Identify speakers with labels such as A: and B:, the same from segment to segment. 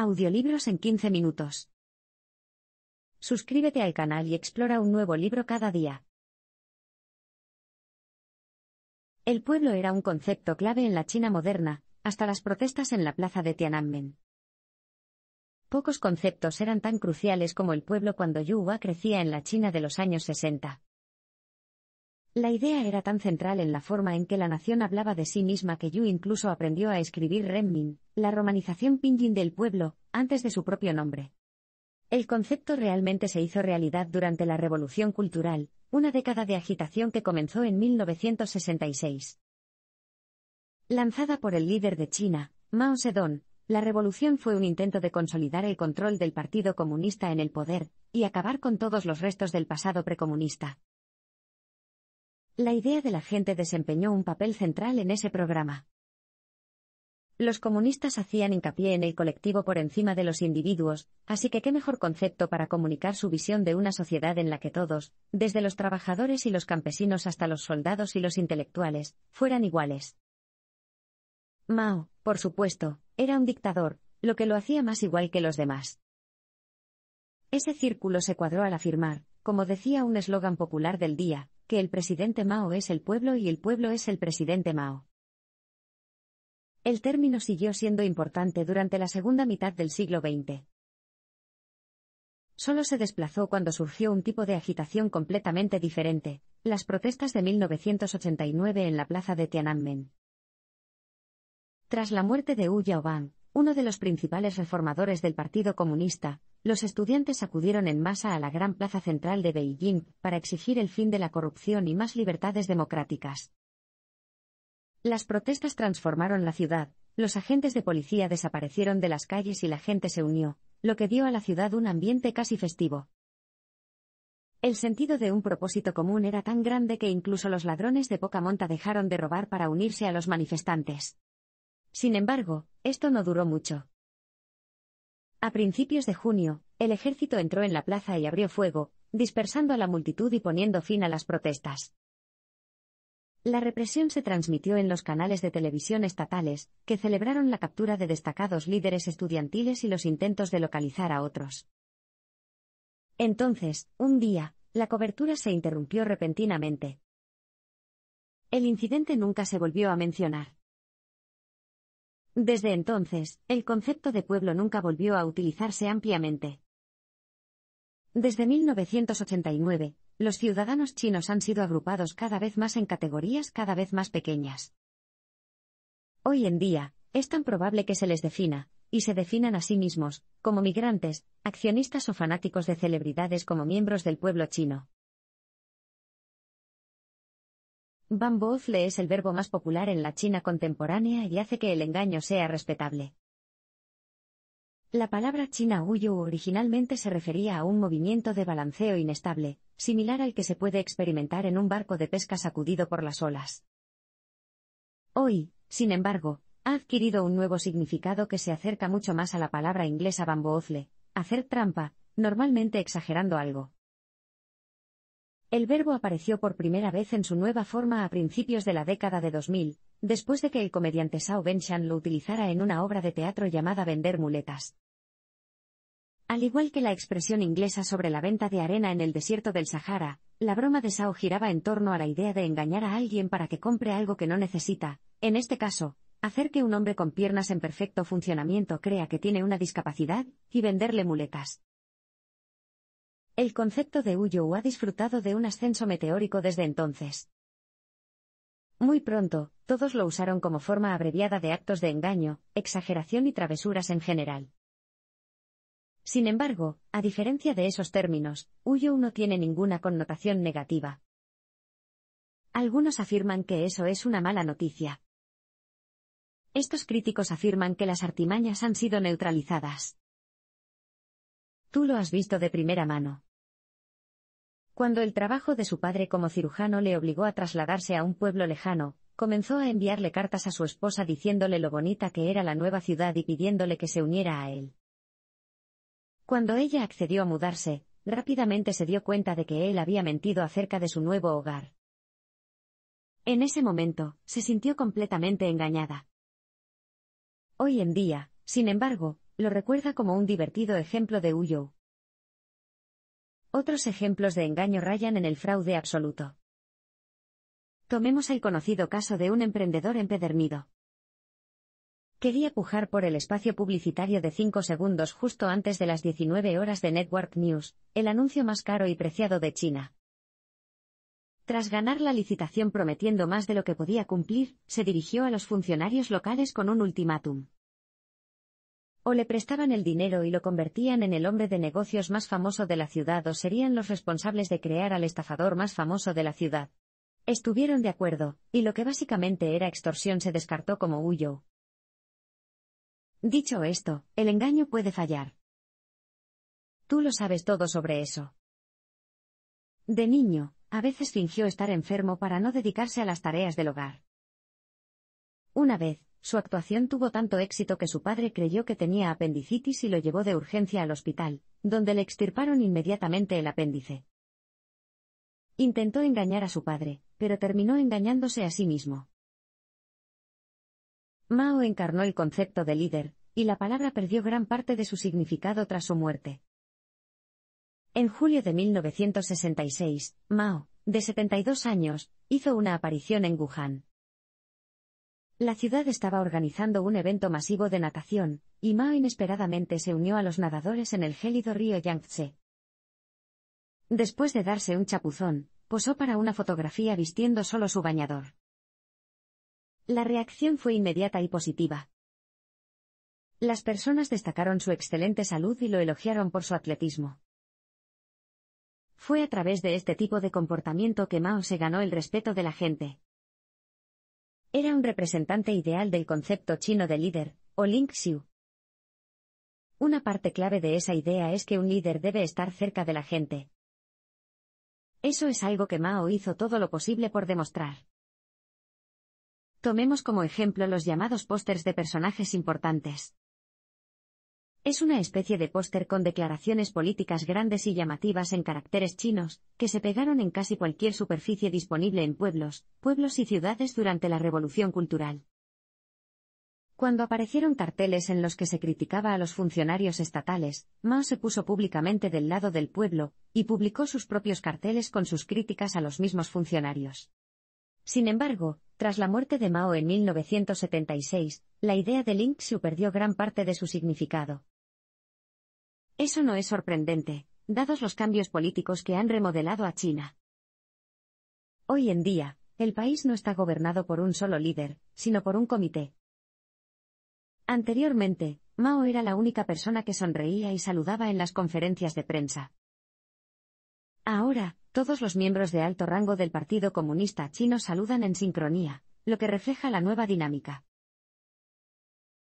A: Audiolibros en 15 minutos. Suscríbete al canal y explora un nuevo libro cada día. El pueblo era un concepto clave en la China moderna, hasta las protestas en la plaza de Tiananmen. Pocos conceptos eran tan cruciales como el pueblo cuando Yuhua crecía en la China de los años 60. La idea era tan central en la forma en que la nación hablaba de sí misma que Yu incluso aprendió a escribir Renmin, la romanización pinyin del pueblo, antes de su propio nombre. El concepto realmente se hizo realidad durante la Revolución Cultural, una década de agitación que comenzó en 1966. Lanzada por el líder de China, Mao Zedong, la revolución fue un intento de consolidar el control del Partido Comunista en el poder, y acabar con todos los restos del pasado precomunista. La idea de la gente desempeñó un papel central en ese programa. Los comunistas hacían hincapié en el colectivo por encima de los individuos, así que qué mejor concepto para comunicar su visión de una sociedad en la que todos, desde los trabajadores y los campesinos hasta los soldados y los intelectuales, fueran iguales. Mao, por supuesto, era un dictador, lo que lo hacía más igual que los demás. Ese círculo se cuadró al afirmar, como decía un eslogan popular del día, que el presidente Mao es el pueblo y el pueblo es el presidente Mao. El término siguió siendo importante durante la segunda mitad del siglo XX. Solo se desplazó cuando surgió un tipo de agitación completamente diferente, las protestas de 1989 en la plaza de Tiananmen. Tras la muerte de Hu Yaobang, uno de los principales reformadores del Partido Comunista, los estudiantes acudieron en masa a la gran plaza central de Beijing para exigir el fin de la corrupción y más libertades democráticas. Las protestas transformaron la ciudad, los agentes de policía desaparecieron de las calles y la gente se unió, lo que dio a la ciudad un ambiente casi festivo. El sentido de un propósito común era tan grande que incluso los ladrones de poca monta dejaron de robar para unirse a los manifestantes. Sin embargo, esto no duró mucho. A principios de junio, el ejército entró en la plaza y abrió fuego, dispersando a la multitud y poniendo fin a las protestas. La represión se transmitió en los canales de televisión estatales, que celebraron la captura de destacados líderes estudiantiles y los intentos de localizar a otros. Entonces, un día, la cobertura se interrumpió repentinamente. El incidente nunca se volvió a mencionar. Desde entonces, el concepto de pueblo nunca volvió a utilizarse ampliamente. Desde 1989, los ciudadanos chinos han sido agrupados cada vez más en categorías cada vez más pequeñas. Hoy en día, es tan probable que se les defina, y se definan a sí mismos, como migrantes, accionistas o fanáticos de celebridades como miembros del pueblo chino. Bamboozle es el verbo más popular en la China contemporánea y hace que el engaño sea respetable. La palabra China Huyu originalmente se refería a un movimiento de balanceo inestable, similar al que se puede experimentar en un barco de pesca sacudido por las olas. Hoy, sin embargo, ha adquirido un nuevo significado que se acerca mucho más a la palabra inglesa bamboozle, hacer trampa, normalmente exagerando algo. El verbo apareció por primera vez en su nueva forma a principios de la década de 2000, después de que el comediante Sao Benshan lo utilizara en una obra de teatro llamada Vender muletas. Al igual que la expresión inglesa sobre la venta de arena en el desierto del Sahara, la broma de Sao giraba en torno a la idea de engañar a alguien para que compre algo que no necesita, en este caso, hacer que un hombre con piernas en perfecto funcionamiento crea que tiene una discapacidad, y venderle muletas. El concepto de Uyu ha disfrutado de un ascenso meteórico desde entonces. Muy pronto, todos lo usaron como forma abreviada de actos de engaño, exageración y travesuras en general. Sin embargo, a diferencia de esos términos, Uyu no tiene ninguna connotación negativa. Algunos afirman que eso es una mala noticia. Estos críticos afirman que las artimañas han sido neutralizadas. Tú lo has visto de primera mano. Cuando el trabajo de su padre como cirujano le obligó a trasladarse a un pueblo lejano, comenzó a enviarle cartas a su esposa diciéndole lo bonita que era la nueva ciudad y pidiéndole que se uniera a él. Cuando ella accedió a mudarse, rápidamente se dio cuenta de que él había mentido acerca de su nuevo hogar. En ese momento, se sintió completamente engañada. Hoy en día, sin embargo, lo recuerda como un divertido ejemplo de huyo. Otros ejemplos de engaño rayan en el fraude absoluto. Tomemos el conocido caso de un emprendedor empedernido. Quería pujar por el espacio publicitario de 5 segundos justo antes de las 19 horas de Network News, el anuncio más caro y preciado de China. Tras ganar la licitación prometiendo más de lo que podía cumplir, se dirigió a los funcionarios locales con un ultimátum o le prestaban el dinero y lo convertían en el hombre de negocios más famoso de la ciudad o serían los responsables de crear al estafador más famoso de la ciudad. Estuvieron de acuerdo, y lo que básicamente era extorsión se descartó como huyo. Dicho esto, el engaño puede fallar. Tú lo sabes todo sobre eso. De niño, a veces fingió estar enfermo para no dedicarse a las tareas del hogar. Una vez, su actuación tuvo tanto éxito que su padre creyó que tenía apendicitis y lo llevó de urgencia al hospital, donde le extirparon inmediatamente el apéndice. Intentó engañar a su padre, pero terminó engañándose a sí mismo. Mao encarnó el concepto de líder, y la palabra perdió gran parte de su significado tras su muerte. En julio de 1966, Mao, de 72 años, hizo una aparición en Wuhan. La ciudad estaba organizando un evento masivo de natación, y Mao inesperadamente se unió a los nadadores en el gélido río Yangtze. Después de darse un chapuzón, posó para una fotografía vistiendo solo su bañador. La reacción fue inmediata y positiva. Las personas destacaron su excelente salud y lo elogiaron por su atletismo. Fue a través de este tipo de comportamiento que Mao se ganó el respeto de la gente. Era un representante ideal del concepto chino de líder, o Ling Xiu. Una parte clave de esa idea es que un líder debe estar cerca de la gente. Eso es algo que Mao hizo todo lo posible por demostrar. Tomemos como ejemplo los llamados pósters de personajes importantes. Es una especie de póster con declaraciones políticas grandes y llamativas en caracteres chinos, que se pegaron en casi cualquier superficie disponible en pueblos, pueblos y ciudades durante la Revolución Cultural. Cuando aparecieron carteles en los que se criticaba a los funcionarios estatales, Mao se puso públicamente del lado del pueblo, y publicó sus propios carteles con sus críticas a los mismos funcionarios. Sin embargo, tras la muerte de Mao en 1976, la idea de Link perdió gran parte de su significado. Eso no es sorprendente, dados los cambios políticos que han remodelado a China. Hoy en día, el país no está gobernado por un solo líder, sino por un comité. Anteriormente, Mao era la única persona que sonreía y saludaba en las conferencias de prensa. Ahora, todos los miembros de alto rango del Partido Comunista Chino saludan en sincronía, lo que refleja la nueva dinámica.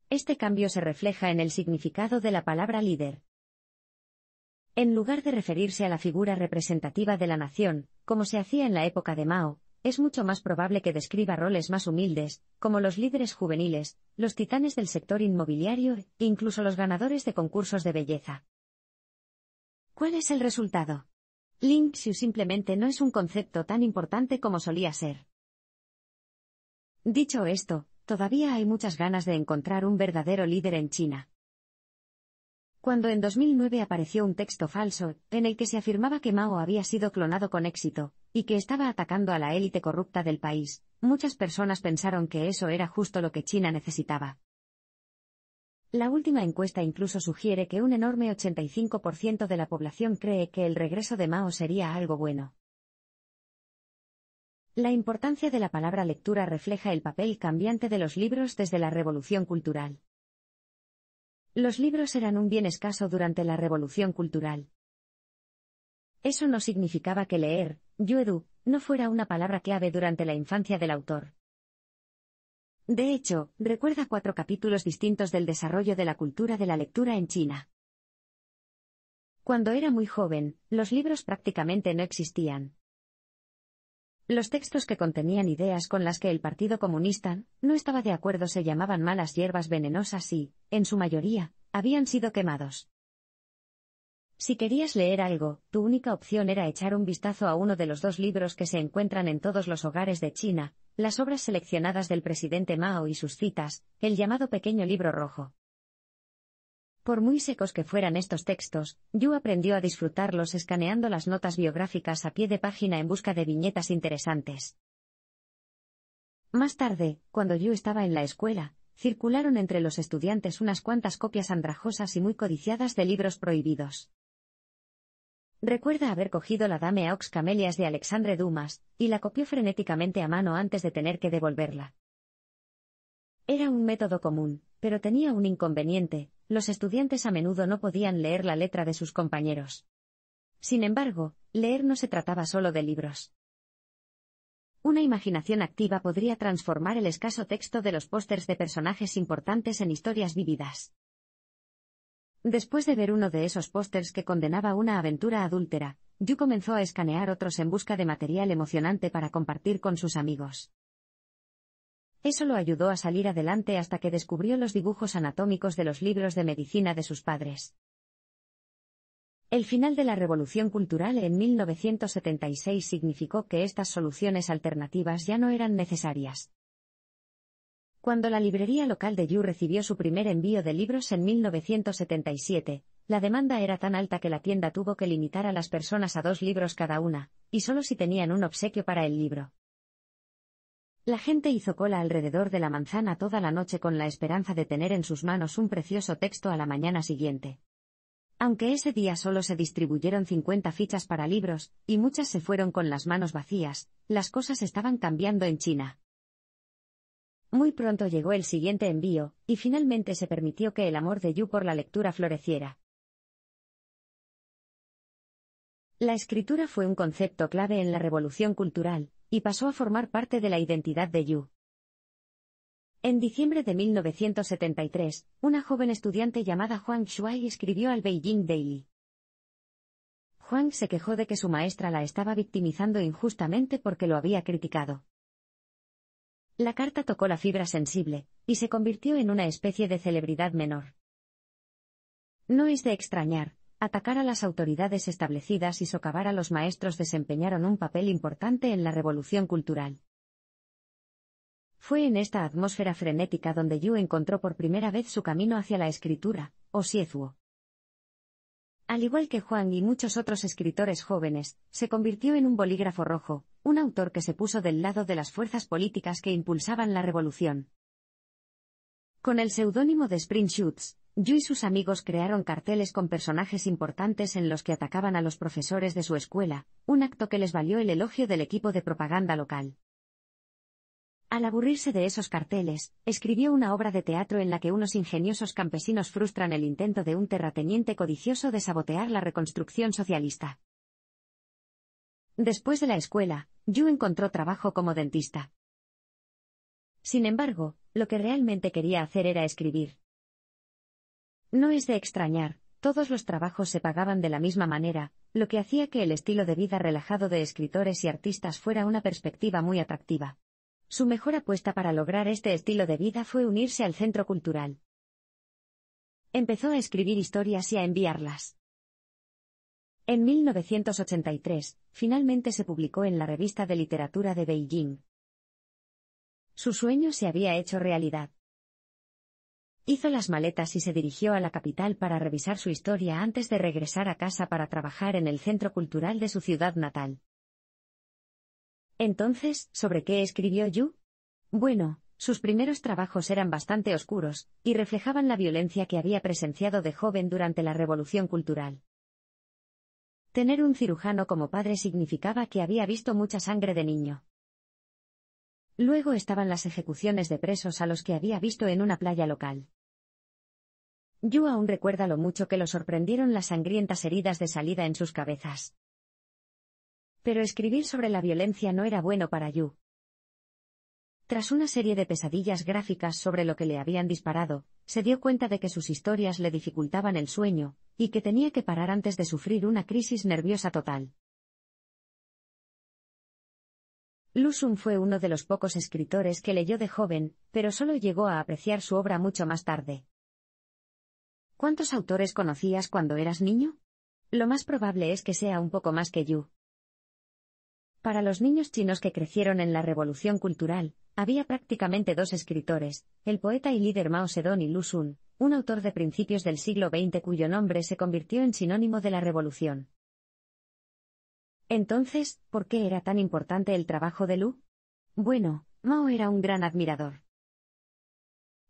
A: Este cambio se refleja en el significado de la palabra líder. En lugar de referirse a la figura representativa de la nación, como se hacía en la época de Mao, es mucho más probable que describa roles más humildes, como los líderes juveniles, los titanes del sector inmobiliario, e incluso los ganadores de concursos de belleza. ¿Cuál es el resultado? Ling Xiu simplemente no es un concepto tan importante como solía ser. Dicho esto, todavía hay muchas ganas de encontrar un verdadero líder en China cuando en 2009 apareció un texto falso, en el que se afirmaba que Mao había sido clonado con éxito, y que estaba atacando a la élite corrupta del país, muchas personas pensaron que eso era justo lo que China necesitaba. La última encuesta incluso sugiere que un enorme 85% de la población cree que el regreso de Mao sería algo bueno. La importancia de la palabra lectura refleja el papel cambiante de los libros desde la revolución cultural. Los libros eran un bien escaso durante la Revolución Cultural. Eso no significaba que leer, yuedu, no fuera una palabra clave durante la infancia del autor. De hecho, recuerda cuatro capítulos distintos del desarrollo de la cultura de la lectura en China. Cuando era muy joven, los libros prácticamente no existían. Los textos que contenían ideas con las que el Partido Comunista no estaba de acuerdo se llamaban malas hierbas venenosas y, en su mayoría, habían sido quemados. Si querías leer algo, tu única opción era echar un vistazo a uno de los dos libros que se encuentran en todos los hogares de China, las obras seleccionadas del presidente Mao y sus citas, el llamado Pequeño Libro Rojo. Por muy secos que fueran estos textos, Yu aprendió a disfrutarlos escaneando las notas biográficas a pie de página en busca de viñetas interesantes. Más tarde, cuando Yu estaba en la escuela, circularon entre los estudiantes unas cuantas copias andrajosas y muy codiciadas de libros prohibidos. Recuerda haber cogido la Dame Aux Camelias de Alexandre Dumas, y la copió frenéticamente a mano antes de tener que devolverla. Era un método común, pero tenía un inconveniente, los estudiantes a menudo no podían leer la letra de sus compañeros. Sin embargo, leer no se trataba solo de libros. Una imaginación activa podría transformar el escaso texto de los pósters de personajes importantes en historias vividas. Después de ver uno de esos pósters que condenaba una aventura adúltera, Yu comenzó a escanear otros en busca de material emocionante para compartir con sus amigos. Eso lo ayudó a salir adelante hasta que descubrió los dibujos anatómicos de los libros de medicina de sus padres. El final de la Revolución Cultural en 1976 significó que estas soluciones alternativas ya no eran necesarias. Cuando la librería local de Yu recibió su primer envío de libros en 1977, la demanda era tan alta que la tienda tuvo que limitar a las personas a dos libros cada una, y solo si tenían un obsequio para el libro. La gente hizo cola alrededor de la manzana toda la noche con la esperanza de tener en sus manos un precioso texto a la mañana siguiente. Aunque ese día solo se distribuyeron 50 fichas para libros, y muchas se fueron con las manos vacías, las cosas estaban cambiando en China. Muy pronto llegó el siguiente envío, y finalmente se permitió que el amor de Yu por la lectura floreciera. La escritura fue un concepto clave en la revolución cultural, y pasó a formar parte de la identidad de Yu. En diciembre de 1973, una joven estudiante llamada Huang Shuai escribió al Beijing Daily. Huang se quejó de que su maestra la estaba victimizando injustamente porque lo había criticado. La carta tocó la fibra sensible, y se convirtió en una especie de celebridad menor. No es de extrañar, atacar a las autoridades establecidas y socavar a los maestros desempeñaron un papel importante en la revolución cultural. Fue en esta atmósfera frenética donde Yu encontró por primera vez su camino hacia la escritura, o Siezuo. Al igual que Juan y muchos otros escritores jóvenes, se convirtió en un bolígrafo rojo, un autor que se puso del lado de las fuerzas políticas que impulsaban la revolución. Con el seudónimo de Spring Shoots, Yu y sus amigos crearon carteles con personajes importantes en los que atacaban a los profesores de su escuela, un acto que les valió el elogio del equipo de propaganda local. Al aburrirse de esos carteles, escribió una obra de teatro en la que unos ingeniosos campesinos frustran el intento de un terrateniente codicioso de sabotear la reconstrucción socialista. Después de la escuela, Yu encontró trabajo como dentista. Sin embargo, lo que realmente quería hacer era escribir. No es de extrañar, todos los trabajos se pagaban de la misma manera, lo que hacía que el estilo de vida relajado de escritores y artistas fuera una perspectiva muy atractiva. Su mejor apuesta para lograr este estilo de vida fue unirse al centro cultural. Empezó a escribir historias y a enviarlas. En 1983, finalmente se publicó en la revista de literatura de Beijing. Su sueño se había hecho realidad. Hizo las maletas y se dirigió a la capital para revisar su historia antes de regresar a casa para trabajar en el centro cultural de su ciudad natal. Entonces, ¿sobre qué escribió Yu? Bueno, sus primeros trabajos eran bastante oscuros, y reflejaban la violencia que había presenciado de joven durante la Revolución Cultural. Tener un cirujano como padre significaba que había visto mucha sangre de niño. Luego estaban las ejecuciones de presos a los que había visto en una playa local. Yu aún recuerda lo mucho que lo sorprendieron las sangrientas heridas de salida en sus cabezas. Pero escribir sobre la violencia no era bueno para Yu. Tras una serie de pesadillas gráficas sobre lo que le habían disparado, se dio cuenta de que sus historias le dificultaban el sueño, y que tenía que parar antes de sufrir una crisis nerviosa total. Lusun fue uno de los pocos escritores que leyó de joven, pero solo llegó a apreciar su obra mucho más tarde. ¿Cuántos autores conocías cuando eras niño? Lo más probable es que sea un poco más que Yu. Para los niños chinos que crecieron en la Revolución Cultural, había prácticamente dos escritores, el poeta y líder Mao Zedong y Lu Sun, un autor de principios del siglo XX cuyo nombre se convirtió en sinónimo de la revolución. Entonces, ¿por qué era tan importante el trabajo de Lu? Bueno, Mao era un gran admirador.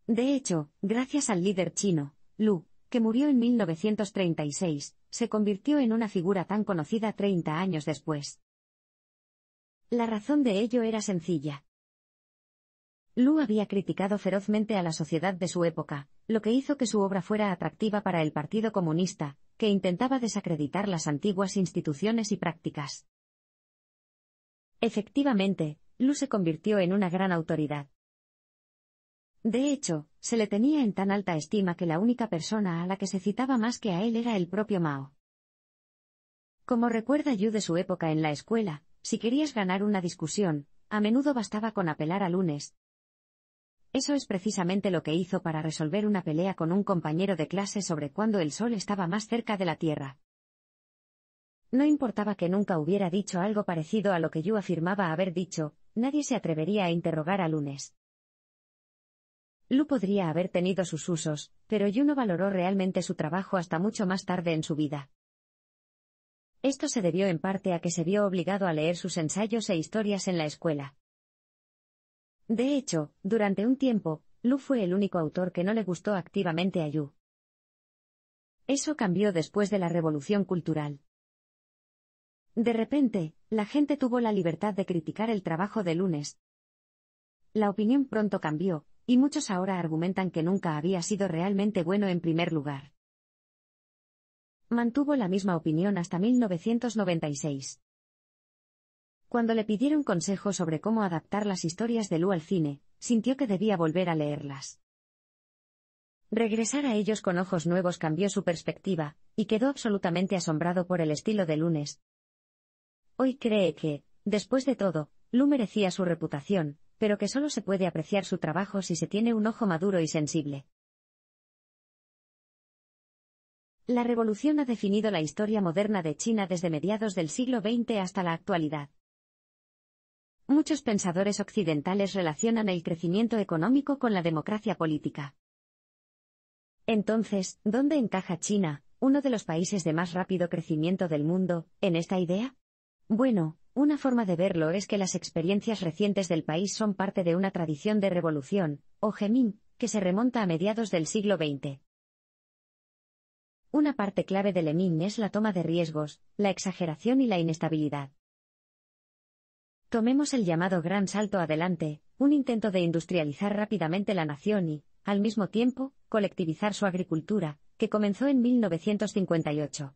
A: De hecho, gracias al líder chino, Lu, que murió en 1936, se convirtió en una figura tan conocida 30 años después. La razón de ello era sencilla. Lu había criticado ferozmente a la sociedad de su época, lo que hizo que su obra fuera atractiva para el Partido Comunista, que intentaba desacreditar las antiguas instituciones y prácticas. Efectivamente, Lu se convirtió en una gran autoridad. De hecho, se le tenía en tan alta estima que la única persona a la que se citaba más que a él era el propio Mao. Como recuerda Yu de su época en la escuela, si querías ganar una discusión, a menudo bastaba con apelar a lunes. Eso es precisamente lo que hizo para resolver una pelea con un compañero de clase sobre cuándo el sol estaba más cerca de la Tierra. No importaba que nunca hubiera dicho algo parecido a lo que Yu afirmaba haber dicho, nadie se atrevería a interrogar a lunes. Lu podría haber tenido sus usos, pero Yu no valoró realmente su trabajo hasta mucho más tarde en su vida. Esto se debió en parte a que se vio obligado a leer sus ensayos e historias en la escuela. De hecho, durante un tiempo, Lu fue el único autor que no le gustó activamente a Yu. Eso cambió después de la revolución cultural. De repente, la gente tuvo la libertad de criticar el trabajo de lunes. La opinión pronto cambió, y muchos ahora argumentan que nunca había sido realmente bueno en primer lugar. Mantuvo la misma opinión hasta 1996. Cuando le pidieron consejo sobre cómo adaptar las historias de Lu al cine, sintió que debía volver a leerlas. Regresar a ellos con ojos nuevos cambió su perspectiva, y quedó absolutamente asombrado por el estilo de Lunes. Hoy cree que, después de todo, Lu merecía su reputación, pero que solo se puede apreciar su trabajo si se tiene un ojo maduro y sensible. La revolución ha definido la historia moderna de China desde mediados del siglo XX hasta la actualidad. Muchos pensadores occidentales relacionan el crecimiento económico con la democracia política. Entonces, ¿dónde encaja China, uno de los países de más rápido crecimiento del mundo, en esta idea? Bueno, una forma de verlo es que las experiencias recientes del país son parte de una tradición de revolución, o gemín, que se remonta a mediados del siglo XX. Una parte clave del Lemín es la toma de riesgos, la exageración y la inestabilidad. Tomemos el llamado gran salto adelante, un intento de industrializar rápidamente la nación y, al mismo tiempo, colectivizar su agricultura, que comenzó en 1958.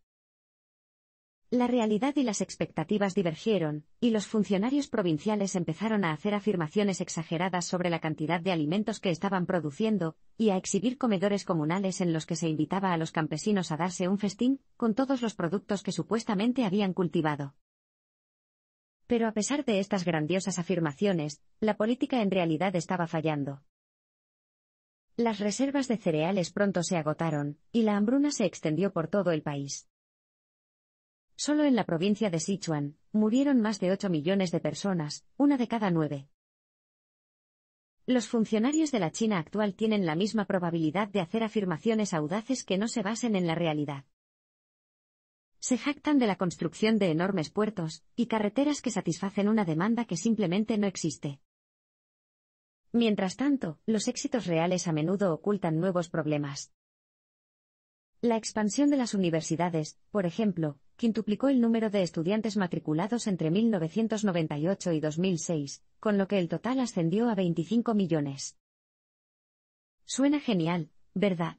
A: La realidad y las expectativas divergieron, y los funcionarios provinciales empezaron a hacer afirmaciones exageradas sobre la cantidad de alimentos que estaban produciendo, y a exhibir comedores comunales en los que se invitaba a los campesinos a darse un festín, con todos los productos que supuestamente habían cultivado. Pero a pesar de estas grandiosas afirmaciones, la política en realidad estaba fallando. Las reservas de cereales pronto se agotaron, y la hambruna se extendió por todo el país. Solo en la provincia de Sichuan, murieron más de 8 millones de personas, una de cada nueve. Los funcionarios de la China actual tienen la misma probabilidad de hacer afirmaciones audaces que no se basen en la realidad. Se jactan de la construcción de enormes puertos y carreteras que satisfacen una demanda que simplemente no existe. Mientras tanto, los éxitos reales a menudo ocultan nuevos problemas. La expansión de las universidades, por ejemplo, quintuplicó el número de estudiantes matriculados entre 1998 y 2006, con lo que el total ascendió a 25 millones. Suena genial, ¿verdad?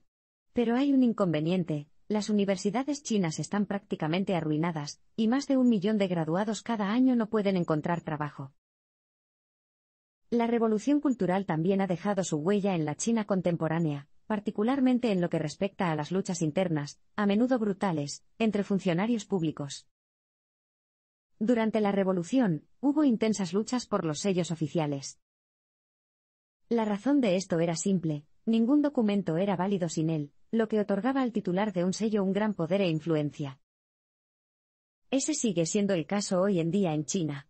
A: Pero hay un inconveniente, las universidades chinas están prácticamente arruinadas, y más de un millón de graduados cada año no pueden encontrar trabajo. La revolución cultural también ha dejado su huella en la China contemporánea, particularmente en lo que respecta a las luchas internas, a menudo brutales, entre funcionarios públicos. Durante la Revolución, hubo intensas luchas por los sellos oficiales. La razón de esto era simple, ningún documento era válido sin él, lo que otorgaba al titular de un sello un gran poder e influencia. Ese sigue siendo el caso hoy en día en China.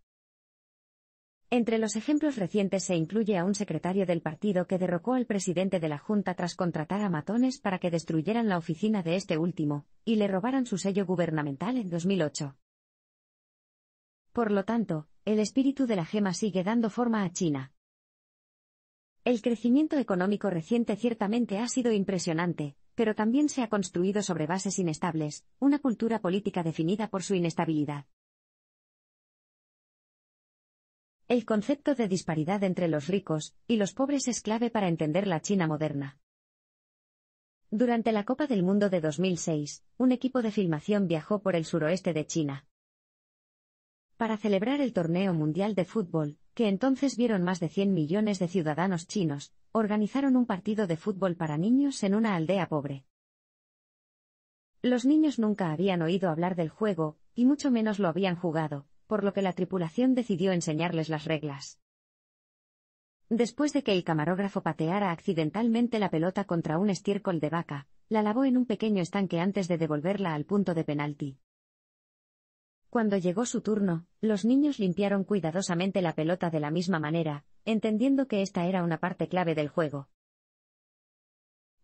A: Entre los ejemplos recientes se incluye a un secretario del partido que derrocó al presidente de la Junta tras contratar a matones para que destruyeran la oficina de este último, y le robaran su sello gubernamental en 2008. Por lo tanto, el espíritu de la gema sigue dando forma a China. El crecimiento económico reciente ciertamente ha sido impresionante, pero también se ha construido sobre bases inestables, una cultura política definida por su inestabilidad. El concepto de disparidad entre los ricos y los pobres es clave para entender la China moderna. Durante la Copa del Mundo de 2006, un equipo de filmación viajó por el suroeste de China. Para celebrar el torneo mundial de fútbol, que entonces vieron más de 100 millones de ciudadanos chinos, organizaron un partido de fútbol para niños en una aldea pobre. Los niños nunca habían oído hablar del juego, y mucho menos lo habían jugado, por lo que la tripulación decidió enseñarles las reglas. Después de que el camarógrafo pateara accidentalmente la pelota contra un estiércol de vaca, la lavó en un pequeño estanque antes de devolverla al punto de penalti. Cuando llegó su turno, los niños limpiaron cuidadosamente la pelota de la misma manera, entendiendo que esta era una parte clave del juego.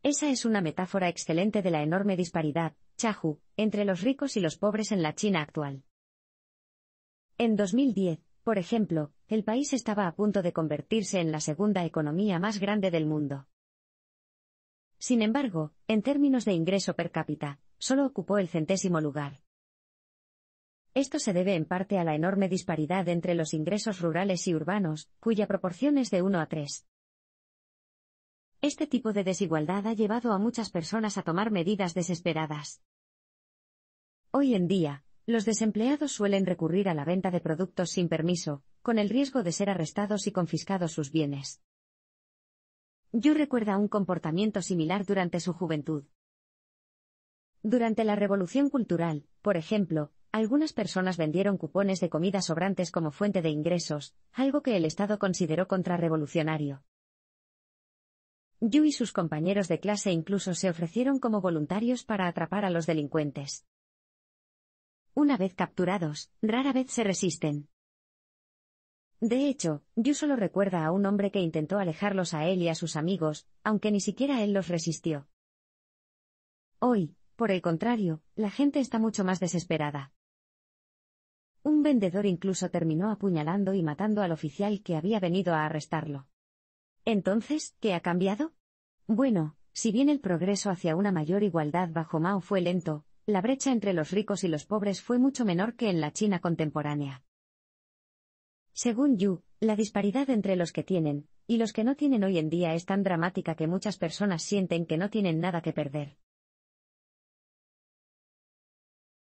A: Esa es una metáfora excelente de la enorme disparidad, Chahu, entre los ricos y los pobres en la China actual. En 2010, por ejemplo, el país estaba a punto de convertirse en la segunda economía más grande del mundo. Sin embargo, en términos de ingreso per cápita, solo ocupó el centésimo lugar. Esto se debe en parte a la enorme disparidad entre los ingresos rurales y urbanos, cuya proporción es de 1 a 3. Este tipo de desigualdad ha llevado a muchas personas a tomar medidas desesperadas. Hoy en día, los desempleados suelen recurrir a la venta de productos sin permiso, con el riesgo de ser arrestados y confiscados sus bienes. Yu recuerda un comportamiento similar durante su juventud. Durante la Revolución Cultural, por ejemplo, algunas personas vendieron cupones de comida sobrantes como fuente de ingresos, algo que el Estado consideró contrarrevolucionario. Yu y sus compañeros de clase incluso se ofrecieron como voluntarios para atrapar a los delincuentes. Una vez capturados, rara vez se resisten. De hecho, yo solo recuerda a un hombre que intentó alejarlos a él y a sus amigos, aunque ni siquiera él los resistió. Hoy, por el contrario, la gente está mucho más desesperada. Un vendedor incluso terminó apuñalando y matando al oficial que había venido a arrestarlo. Entonces, ¿qué ha cambiado? Bueno, si bien el progreso hacia una mayor igualdad bajo Mao fue lento, la brecha entre los ricos y los pobres fue mucho menor que en la China contemporánea. Según Yu, la disparidad entre los que tienen y los que no tienen hoy en día es tan dramática que muchas personas sienten que no tienen nada que perder.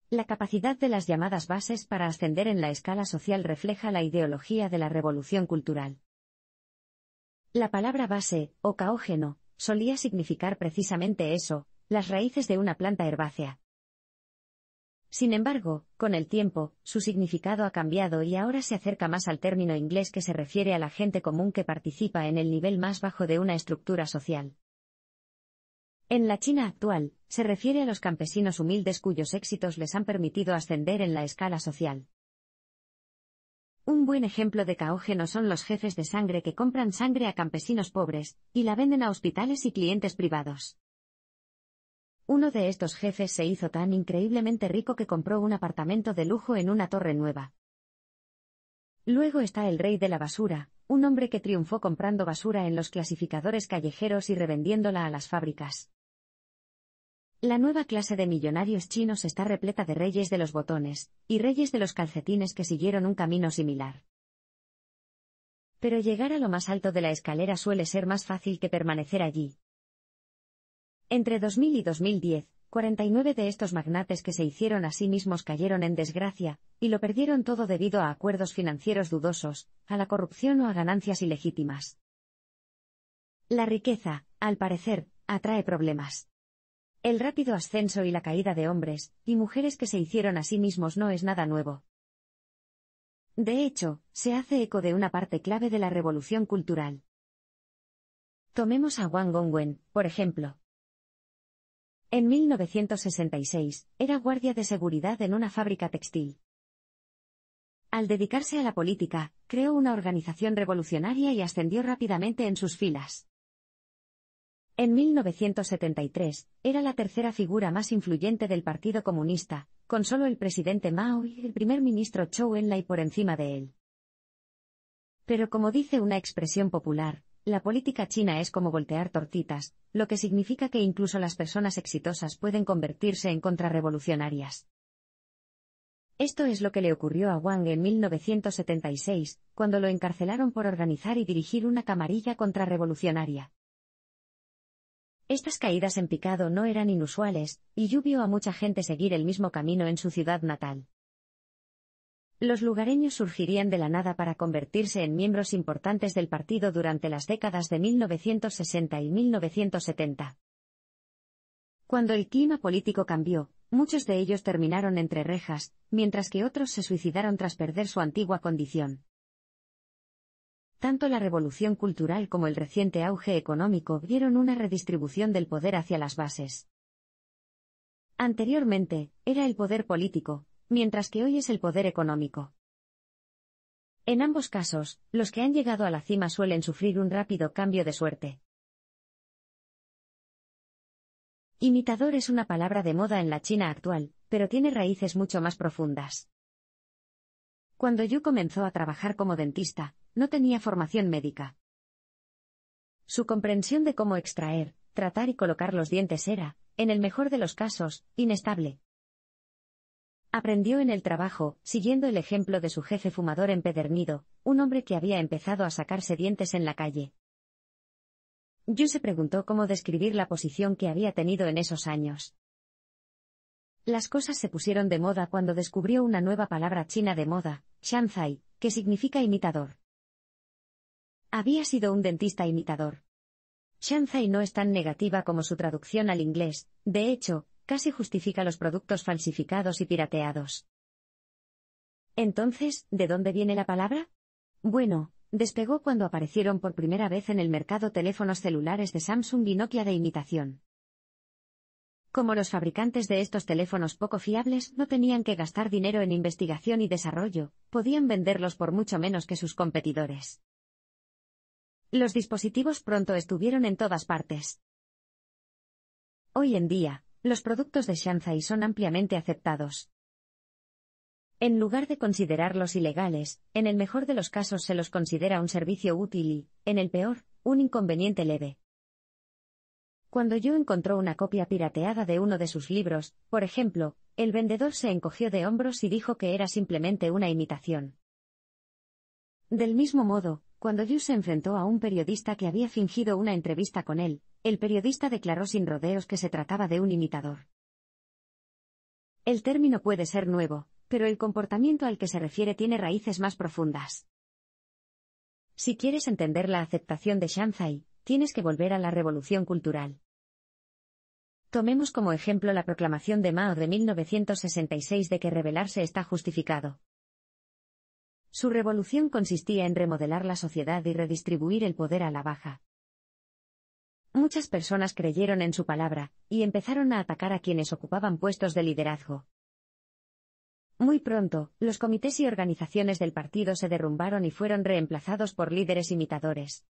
A: La capacidad de las llamadas bases para ascender en la escala social refleja la ideología de la revolución cultural. La palabra base, o caógeno, solía significar precisamente eso, las raíces de una planta herbácea, sin embargo, con el tiempo, su significado ha cambiado y ahora se acerca más al término inglés que se refiere a la gente común que participa en el nivel más bajo de una estructura social. En la China actual, se refiere a los campesinos humildes cuyos éxitos les han permitido ascender en la escala social. Un buen ejemplo de caógeno son los jefes de sangre que compran sangre a campesinos pobres, y la venden a hospitales y clientes privados. Uno de estos jefes se hizo tan increíblemente rico que compró un apartamento de lujo en una torre nueva. Luego está el rey de la basura, un hombre que triunfó comprando basura en los clasificadores callejeros y revendiéndola a las fábricas. La nueva clase de millonarios chinos está repleta de reyes de los botones, y reyes de los calcetines que siguieron un camino similar. Pero llegar a lo más alto de la escalera suele ser más fácil que permanecer allí, entre 2000 y 2010, 49 de estos magnates que se hicieron a sí mismos cayeron en desgracia, y lo perdieron todo debido a acuerdos financieros dudosos, a la corrupción o a ganancias ilegítimas. La riqueza, al parecer, atrae problemas. El rápido ascenso y la caída de hombres y mujeres que se hicieron a sí mismos no es nada nuevo. De hecho, se hace eco de una parte clave de la revolución cultural. Tomemos a Wang Gongwen, por ejemplo. En 1966, era guardia de seguridad en una fábrica textil. Al dedicarse a la política, creó una organización revolucionaria y ascendió rápidamente en sus filas. En 1973, era la tercera figura más influyente del Partido Comunista, con solo el presidente Mao y el primer ministro Chou Enlai por encima de él. Pero como dice una expresión popular, la política china es como voltear tortitas, lo que significa que incluso las personas exitosas pueden convertirse en contrarrevolucionarias. Esto es lo que le ocurrió a Wang en 1976, cuando lo encarcelaron por organizar y dirigir una camarilla contrarrevolucionaria. Estas caídas en picado no eran inusuales, y Yu a mucha gente seguir el mismo camino en su ciudad natal. Los lugareños surgirían de la nada para convertirse en miembros importantes del partido durante las décadas de 1960 y 1970. Cuando el clima político cambió, muchos de ellos terminaron entre rejas, mientras que otros se suicidaron tras perder su antigua condición. Tanto la revolución cultural como el reciente auge económico vieron una redistribución del poder hacia las bases. Anteriormente, era el poder político, mientras que hoy es el poder económico. En ambos casos, los que han llegado a la cima suelen sufrir un rápido cambio de suerte. Imitador es una palabra de moda en la China actual, pero tiene raíces mucho más profundas. Cuando Yu comenzó a trabajar como dentista, no tenía formación médica. Su comprensión de cómo extraer, tratar y colocar los dientes era, en el mejor de los casos, inestable. Aprendió en el trabajo, siguiendo el ejemplo de su jefe fumador empedernido, un hombre que había empezado a sacarse dientes en la calle. Yu se preguntó cómo describir la posición que había tenido en esos años. Las cosas se pusieron de moda cuando descubrió una nueva palabra china de moda, Shanzai, que significa imitador. Había sido un dentista imitador. Shanzai no es tan negativa como su traducción al inglés, de hecho, casi justifica los productos falsificados y pirateados. Entonces, ¿de dónde viene la palabra? Bueno, despegó cuando aparecieron por primera vez en el mercado teléfonos celulares de Samsung y Nokia de imitación. Como los fabricantes de estos teléfonos poco fiables no tenían que gastar dinero en investigación y desarrollo, podían venderlos por mucho menos que sus competidores. Los dispositivos pronto estuvieron en todas partes. Hoy en día, los productos de Shanzai son ampliamente aceptados. En lugar de considerarlos ilegales, en el mejor de los casos se los considera un servicio útil y, en el peor, un inconveniente leve. Cuando yo encontró una copia pirateada de uno de sus libros, por ejemplo, el vendedor se encogió de hombros y dijo que era simplemente una imitación. Del mismo modo, cuando Yu se enfrentó a un periodista que había fingido una entrevista con él, el periodista declaró sin rodeos que se trataba de un imitador. El término puede ser nuevo, pero el comportamiento al que se refiere tiene raíces más profundas. Si quieres entender la aceptación de Shanzai, tienes que volver a la revolución cultural. Tomemos como ejemplo la proclamación de Mao de 1966 de que rebelarse está justificado. Su revolución consistía en remodelar la sociedad y redistribuir el poder a la baja. Muchas personas creyeron en su palabra, y empezaron a atacar a quienes ocupaban puestos de liderazgo. Muy pronto, los comités y organizaciones del partido se derrumbaron y fueron reemplazados por líderes imitadores.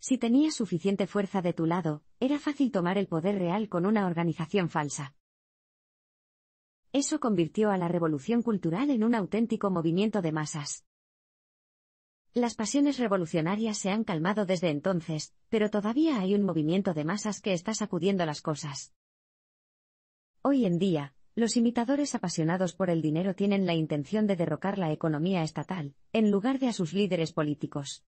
A: Si tenías suficiente fuerza de tu lado, era fácil tomar el poder real con una organización falsa. Eso convirtió a la revolución cultural en un auténtico movimiento de masas. Las pasiones revolucionarias se han calmado desde entonces, pero todavía hay un movimiento de masas que está sacudiendo las cosas. Hoy en día, los imitadores apasionados por el dinero tienen la intención de derrocar la economía estatal, en lugar de a sus líderes políticos.